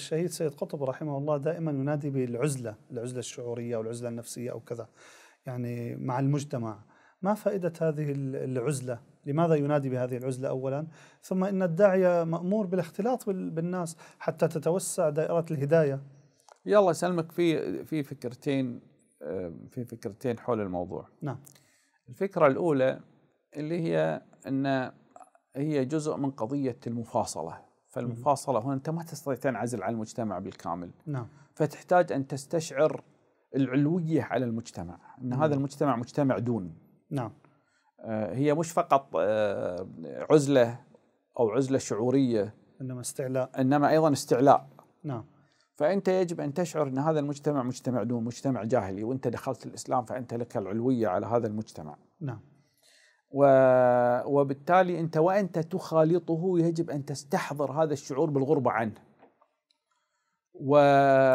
الشهيد سيد قطب رحمه الله دائما ينادي بالعزلة العزلة الشعورية والعزلة النفسية أو كذا يعني مع المجتمع ما فائدة هذه العزلة لماذا ينادي بهذه العزلة أولا ثم إن الداعية مأمور بالاختلاط بالناس حتى تتوسع دائرة الهداية يلا سلمك يسلمك في في فكرتين في فكرتين حول الموضوع نعم الفكرة الأولى اللي هي أن هي جزء من قضية المفاصلة فالمفاصله هنا انت ما تستطيع تنعزل عن المجتمع بالكامل نعم فتحتاج ان تستشعر العلويه على المجتمع ان هذا المجتمع مجتمع دون نعم آه، هي مش فقط آه، عزله او عزله شعوريه انما استعلاء انما ايضا استعلاء نعم فانت يجب ان تشعر ان هذا المجتمع مجتمع دون مجتمع جاهلي وانت دخلت الاسلام فانت لك العلويه على هذا المجتمع نعم وبالتالي انت وانت تخالطه يجب ان تستحضر هذا الشعور بالغربه عنه و...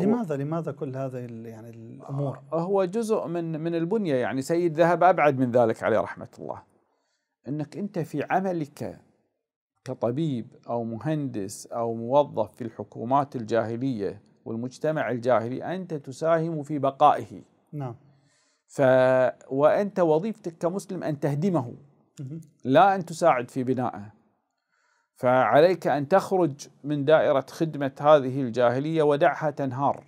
لماذا لماذا كل هذا يعني الامور؟ هو جزء من من البنيه يعني سيد ذهب ابعد من ذلك عليه رحمه الله. انك انت في عملك كطبيب او مهندس او موظف في الحكومات الجاهليه والمجتمع الجاهلي انت تساهم في بقائه. نعم. ف وانت وظيفتك كمسلم ان تهدمه لا ان تساعد في بنائه فعليك ان تخرج من دائره خدمه هذه الجاهليه ودعها تنهار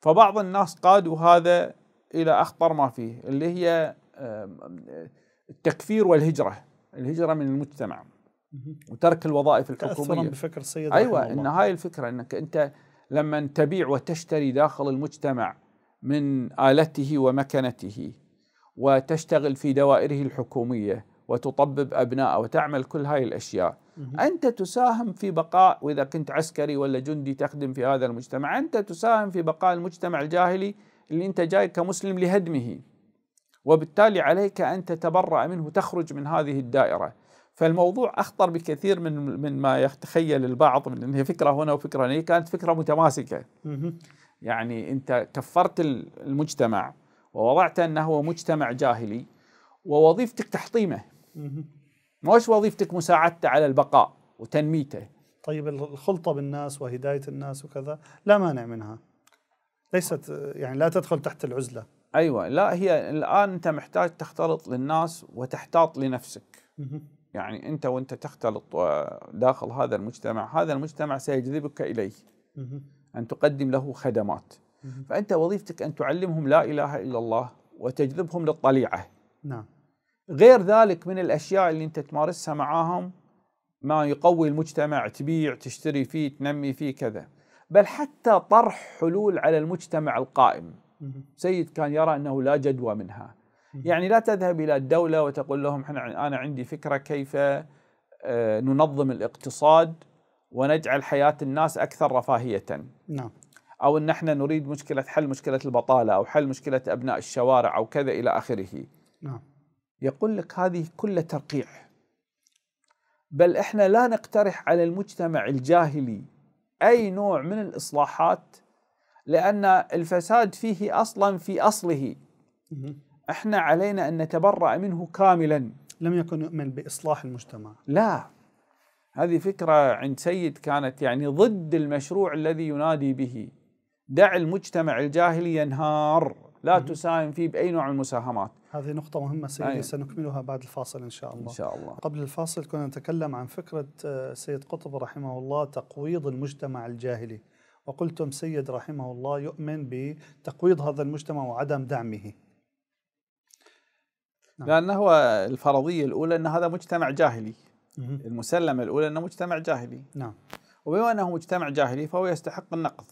فبعض الناس قادوا هذا الى اخطر ما فيه اللي هي التكفير والهجره الهجره من المجتمع وترك الوظائف الحكوميه بفكر السيد ايوه ان هاي الفكره انك انت لما تبيع وتشتري داخل المجتمع من آلته ومكنته وتشتغل في دوائره الحكومية وتطبب أبناءه وتعمل كل هاي الأشياء أنت تساهم في بقاء وإذا كنت عسكري ولا جندي تخدم في هذا المجتمع أنت تساهم في بقاء المجتمع الجاهلي اللي أنت جاي كمسلم لهدمه وبالتالي عليك أن تتبرأ منه تخرج من هذه الدائرة فالموضوع أخطر بكثير من من ما يتخيل البعض من هي فكرة هنا وفكرة هنا كانت فكرة متماسكة يعني انت كفرت المجتمع ووضعت انه هو مجتمع جاهلي ووظيفتك تحطيمه مش وظيفتك مساعدته على البقاء وتنميته طيب الخلطه بالناس وهدايه الناس وكذا لا مانع منها ليست يعني لا تدخل تحت العزله ايوه لا هي الان انت محتاج تختلط للناس وتحتاط لنفسك يعني انت وانت تختلط آه، داخل هذا المجتمع هذا المجتمع سيجذبك اليه أن تقدم له خدمات فأنت وظيفتك أن تعلمهم لا إله إلا الله وتجذبهم للطليعة نعم غير ذلك من الأشياء اللي أنت تمارسها معاهم ما يقوي المجتمع تبيع تشتري فيه تنمي فيه كذا بل حتى طرح حلول على المجتمع القائم سيد كان يرى أنه لا جدوى منها يعني لا تذهب إلى الدولة وتقول لهم أنا عندي فكرة كيف آه، ننظم الاقتصاد ونجعل حياة الناس أكثر رفاهية نعم أو أن احنا نريد مشكلة حل مشكلة البطالة أو حل مشكلة أبناء الشوارع أو كذا إلى آخره نعم يقول لك هذه كل ترقيع بل احنا لا نقترح على المجتمع الجاهلي أي نوع من الإصلاحات لأن الفساد فيه أصلا في أصله احنا علينا أن نتبرأ منه كاملا لم يكن يؤمن بإصلاح المجتمع لا هذه فكرة عند سيد كانت يعني ضد المشروع الذي ينادي به دع المجتمع الجاهلي ينهار لا مم. تساهم فيه بأي نوع من المساهمات هذه نقطة مهمة سيدي أيه. سنكملها بعد الفاصل إن شاء الله إن شاء الله قبل الفاصل كنا نتكلم عن فكرة آه، سيد قطب رحمه الله تقويض المجتمع الجاهلي وقلتم سيد رحمه الله يؤمن بتقويض هذا المجتمع وعدم دعمه نعم. لأنه الفرضية الأولى أن هذا مجتمع جاهلي المسلمة الأولى أنه مجتمع جاهلي نعم وبما أنه مجتمع جاهلي فهو يستحق النقد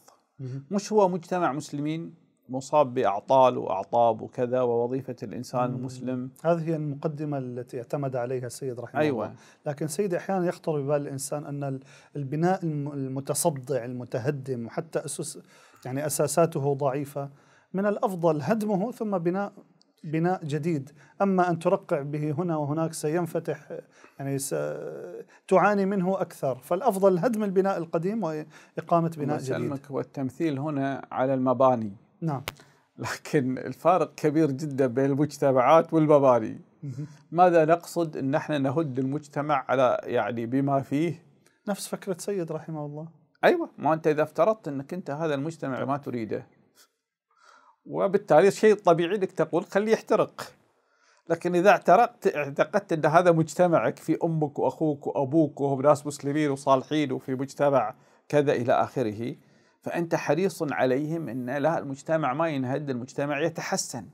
مش هو مجتمع مسلمين مصاب بأعطال وأعطاب وكذا ووظيفة الإنسان المسلم هذه هي المقدمة التي اعتمد عليها السيد رحمه أيوة. الله لكن سيدي أحيانا يخطر ببال الإنسان أن البناء المتصدع المتهدم وحتى أسس يعني أساساته ضعيفة من الأفضل هدمه ثم بناء بناء جديد أما أن ترقع به هنا وهناك سينفتح يعني تعاني منه أكثر فالأفضل هدم البناء القديم وإقامة بناء جديد والتمثيل هنا على المباني نعم لكن الفارق كبير جدا بين المجتمعات والمباني ماذا نقصد ان احنا نهد المجتمع على يعني بما فيه نفس فكره سيد رحمه الله ايوه ما انت اذا افترضت انك انت هذا المجتمع ما تريده وبالتالي شيء طبيعي انك تقول خليه يحترق لكن اذا اعترقت اعتقدت ان هذا مجتمعك في امك واخوك وابوك وهم ناس مسلمين وصالحين وفي مجتمع كذا الى اخره فانت حريص عليهم ان لا المجتمع ما ينهد المجتمع يتحسن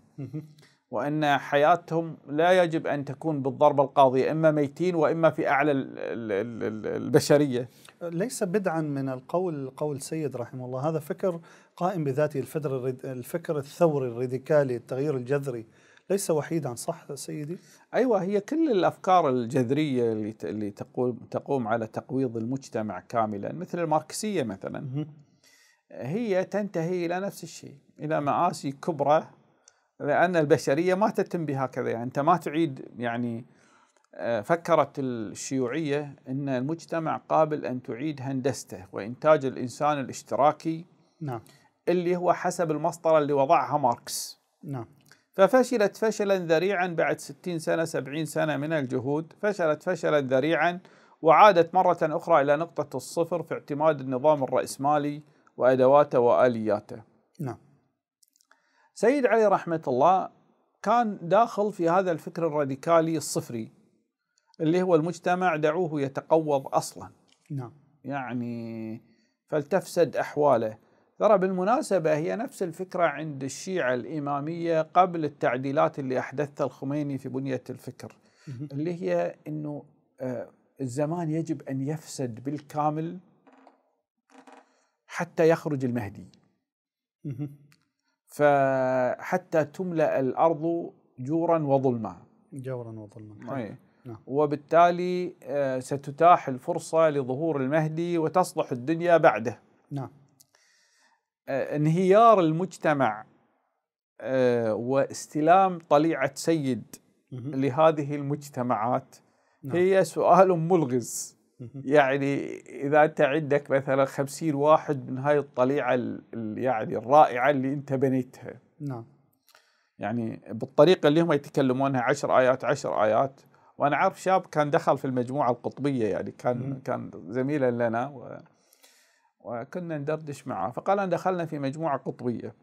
وان حياتهم لا يجب ان تكون بالضربه القاضيه اما ميتين واما في اعلى البشريه ليس بدعا من القول قول سيد رحمه الله هذا فكر قائم بذاته الفكر الفكر الثوري الراديكالي التغيير الجذري ليس وحيدا صح سيدي؟ ايوه هي كل الافكار الجذريه اللي اللي تقوم تقوم على تقويض المجتمع كاملا مثل الماركسيه مثلا هي تنتهي الى نفس الشيء الى مآسي كبرى لان البشريه ما تتم بهكذا يعني انت ما تعيد يعني آه، فكرت الشيوعيه ان المجتمع قابل ان تعيد هندسته وانتاج الانسان الاشتراكي نعم اللي هو حسب المسطرة اللي وضعها ماركس نعم ففشلت فشلا ذريعا بعد 60 سنة 70 سنة من الجهود فشلت فشلا ذريعا وعادت مرة أخرى إلى نقطة الصفر في اعتماد النظام الرأسمالي وأدواته وآلياته نعم سيد علي رحمة الله كان داخل في هذا الفكر الراديكالي الصفري اللي هو المجتمع دعوه يتقوض أصلا نعم يعني فلتفسد أحواله ترى بالمناسبة هي نفس الفكرة عند الشيعة الإمامية قبل التعديلات اللي أحدثها الخميني في بنية الفكر اللي هي أنه آه، الزمان يجب أن يفسد بالكامل حتى يخرج المهدي فحتى تملأ الأرض جورا وظلما جورا وظلما أي. نعم. وبالتالي آه، ستتاح الفرصة لظهور المهدي وتصلح الدنيا بعده نعم آه، انهيار المجتمع آه، واستلام طليعه سيد لهذه المجتمعات نعم. هي سؤال ملغز يعني اذا انت عندك مثلا خمسين واحد من هاي الطليعه يعني الرائعه اللي انت بنيتها نعم يعني بالطريقه اللي هم يتكلمونها عشر ايات عشر ايات وانا عارف شاب كان دخل في المجموعه القطبيه يعني كان كان زميلا لنا و وكنا ندردش معه فقال أن دخلنا في مجموعة قطبية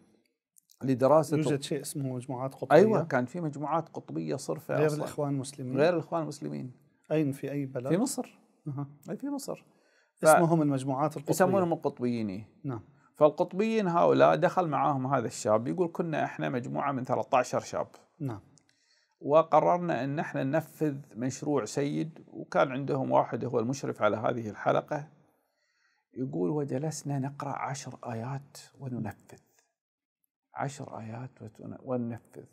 لدراسة يوجد شيء اسمه مجموعات قطبية أيوة كان في مجموعات قطبية صرفة غير أصلاً. الإخوان المسلمين غير الإخوان المسلمين أين في أي بلد؟ في مصر أه. في مصر ف... اسمهم المجموعات القطبية يسمونهم القطبيين نعم فالقطبيين هؤلاء دخل معاهم هذا الشاب يقول كنا احنا مجموعة من 13 شاب نعم وقررنا ان احنا ننفذ مشروع سيد وكان عندهم واحد هو المشرف على هذه الحلقة يقول وجلسنا نقرأ عشر آيات وننفذ عشر آيات وننفذ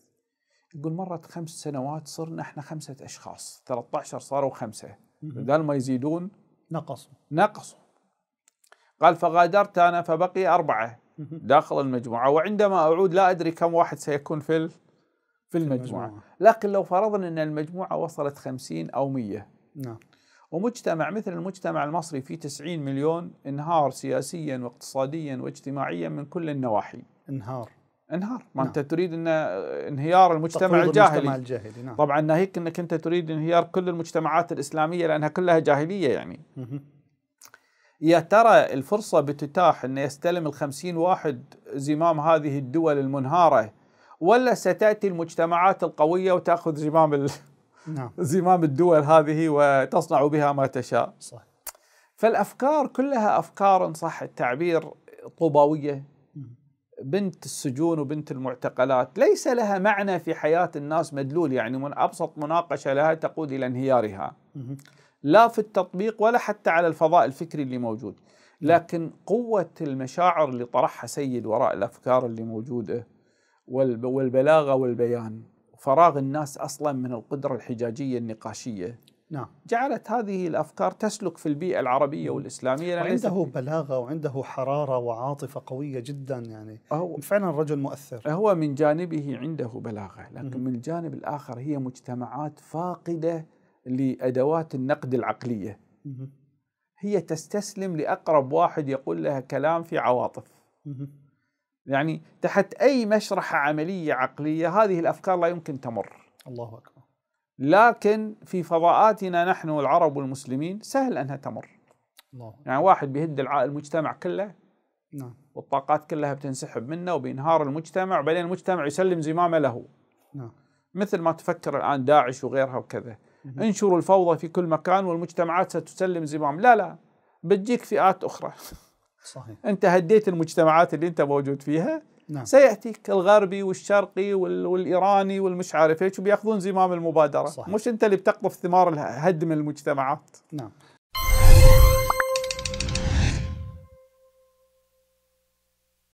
يقول مرت خمس سنوات صرنا احنا خمسة أشخاص 13 صاروا خمسة بدل ما يزيدون نقصوا نقصوا قال فغادرت أنا فبقي أربعة داخل المجموعة وعندما أعود لا أدري كم واحد سيكون في في المجموعة لكن لو فرضنا أن المجموعة وصلت خمسين أو مية نعم ومجتمع مثل المجتمع المصري فيه 90 مليون انهار سياسيا واقتصاديا واجتماعيا من كل النواحي انهار انهار ما نعم. انت تريد ان انهيار المجتمع الجاهلي المجتمع الجاهلي نعم. طبعا ناهيك انك انت تريد انهيار كل المجتمعات الاسلاميه لانها كلها جاهليه يعني يا ترى الفرصه بتتاح ان يستلم ال 50 واحد زمام هذه الدول المنهاره ولا ستاتي المجتمعات القويه وتاخذ زمام ال نعم. زمام الدول هذه وتصنع بها ما تشاء صح. فالأفكار كلها أفكار إن صح التعبير طوباوية بنت السجون وبنت المعتقلات ليس لها معنى في حياة الناس مدلول يعني من أبسط مناقشة لها تقود إلى انهيارها لا في التطبيق ولا حتى على الفضاء الفكري اللي موجود نعم. لكن قوة المشاعر اللي طرحها سيد وراء الأفكار اللي موجودة والبلاغة والبيان فراغ الناس اصلا من القدره الحجاجيه النقاشيه نعم جعلت هذه الافكار تسلك في البيئه العربيه والاسلاميه وعنده بلاغه وعنده حراره وعاطفه قويه جدا يعني هو فعلا رجل مؤثر هو من جانبه عنده بلاغه لكن من الجانب الاخر هي مجتمعات فاقده لادوات النقد العقليه هي تستسلم لاقرب واحد يقول لها كلام في عواطف يعني تحت أي مشرحة عملية عقلية هذه الأفكار لا يمكن تمر الله أكبر لكن في فضاءاتنا نحن العرب والمسلمين سهل أنها تمر الله. يعني واحد بيهد المجتمع كله نعم والطاقات كلها بتنسحب منه وبينهار المجتمع وبعدين المجتمع يسلم زمامه له نعم مثل ما تفكر الآن داعش وغيرها وكذا مم. انشروا الفوضى في كل مكان والمجتمعات ستسلم زمام لا لا بتجيك فئات أخرى صحيح انت هديت المجتمعات اللي انت موجود فيها نعم. سياتيك الغربي والشرقي والايراني والمش عارف ايش وبياخذون زمام المبادره صحيح. مش انت اللي بتقطف ثمار هدم المجتمعات نعم